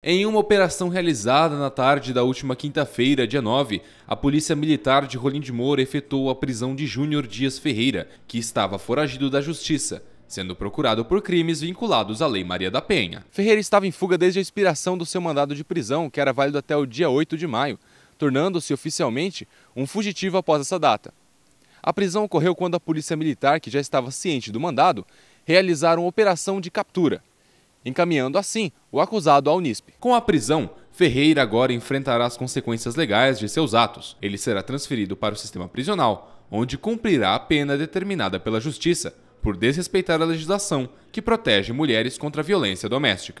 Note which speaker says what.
Speaker 1: Em uma operação realizada na tarde da última quinta-feira, dia 9, a Polícia Militar de Rolim de Moura efetuou a prisão de Júnior Dias Ferreira, que estava foragido da Justiça, sendo procurado por crimes vinculados à Lei Maria da Penha. Ferreira estava em fuga desde a expiração do seu mandado de prisão, que era válido até o dia 8 de maio, tornando-se oficialmente um fugitivo após essa data. A prisão ocorreu quando a Polícia Militar, que já estava ciente do mandado, realizaram operação de captura encaminhando assim o acusado ao Unisp. Com a prisão, Ferreira agora enfrentará as consequências legais de seus atos. Ele será transferido para o sistema prisional, onde cumprirá a pena determinada pela justiça por desrespeitar a legislação que protege mulheres contra a violência doméstica.